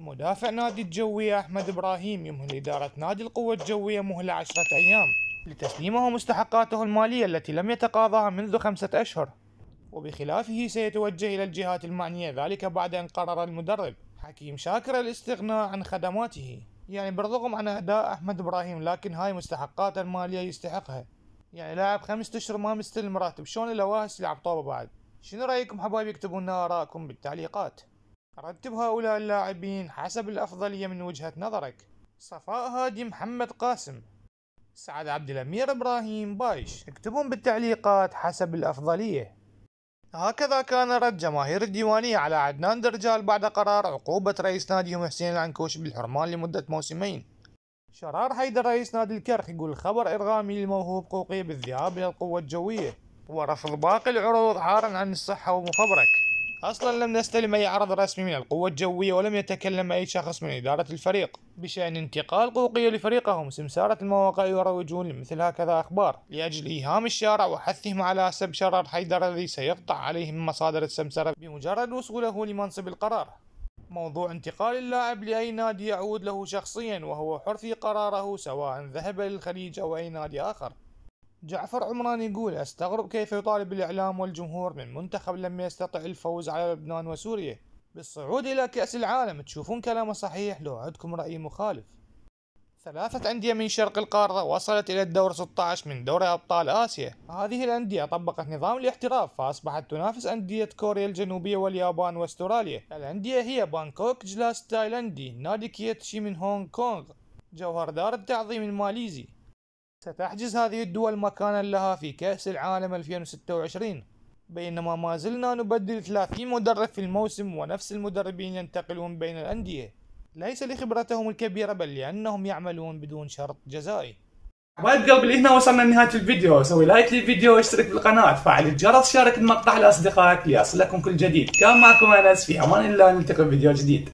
مدافع نادي الجوية أحمد إبراهيم يمهل إدارة نادي القوة الجوية مهلة عشرة أيام لتسليمه مستحقاته المالية التي لم يتقاضاها منذ خمسة أشهر وبخلافه سيتوجه إلى الجهات المعنية ذلك بعد أن قرر المدرب حكيم شاكر الاستغناء عن خدماته يعني بالرغم عن أداء أحمد إبراهيم لكن هاي مستحقاته المالية يستحقها يعني لاعب خمسة أشهر ما مستلم راتب شلون الواهس اللي طوبة بعد شنو رأيكم حبايبي اكتبوا لنا آراءكم بالتعليقات رتب هؤلاء اللاعبين حسب الأفضلية من وجهة نظرك صفاء هادي محمد قاسم سعد عبد الأمير إبراهيم بايش اكتبهم بالتعليقات حسب الأفضلية هكذا كان رد جماهير الديوانية على عدنان درجال بعد قرار عقوبة رئيس ناديهم حسين العنكوش بالحرمان لمدة موسمين شرار حيدر رئيس نادي الكرخ يقول خبر إرغامي للموهوب قوقي بالذهاب إلى القوة الجوية ورفض باقي العروض عارا عن الصحة ومفبرك أصلا لم نستلم أي عرض رسمي من القوة الجوية ولم يتكلم أي شخص من إدارة الفريق بشأن انتقال قوقية لفريقهم سمسارة المواقع يروجون لمثل هكذا أخبار لأجل إيهام الشارع وحثهم على سب شرر حيدر الذي سيقطع عليهم مصادر السمسرة بمجرد وصوله لمنصب القرار موضوع انتقال اللاعب لأي نادي يعود له شخصيا وهو حر في قراره سواء ذهب للخليج أو أي نادي آخر جعفر عمران يقول استغرب كيف يطالب الاعلام والجمهور من منتخب لم يستطع الفوز على لبنان وسوريا بالصعود الى كاس العالم تشوفون كلامه صحيح لو عندكم راي مخالف ثلاثة أندية من شرق القارة وصلت إلى الدور 16 من دوري أبطال آسيا هذه الأندية طبقت نظام الاحتراف فأصبحت تنافس أندية كوريا الجنوبية واليابان واستراليا الأندية هي بانكوك جلاس تايلاندي نادي كيتشي من هونغ كونغ دار التعظيم الماليزي ستحجز هذه الدول مكانا لها في كأس العالم 2026 بينما ما زلنا نبدل 30 مدرب في الموسم ونفس المدربين ينتقلون بين الأندية ليس لخبرتهم الكبيرة بل لأنهم يعملون بدون شرط جزائي حبايب قبل هنا وصلنا لنهاية الفيديو سوي لايك للفيديو واشترك بالقناة فعل الجرس شارك المقطع لأصدقائك ليصلكم كل جديد كان معكم أنس في أمان الله نلتقي بفيديو جديد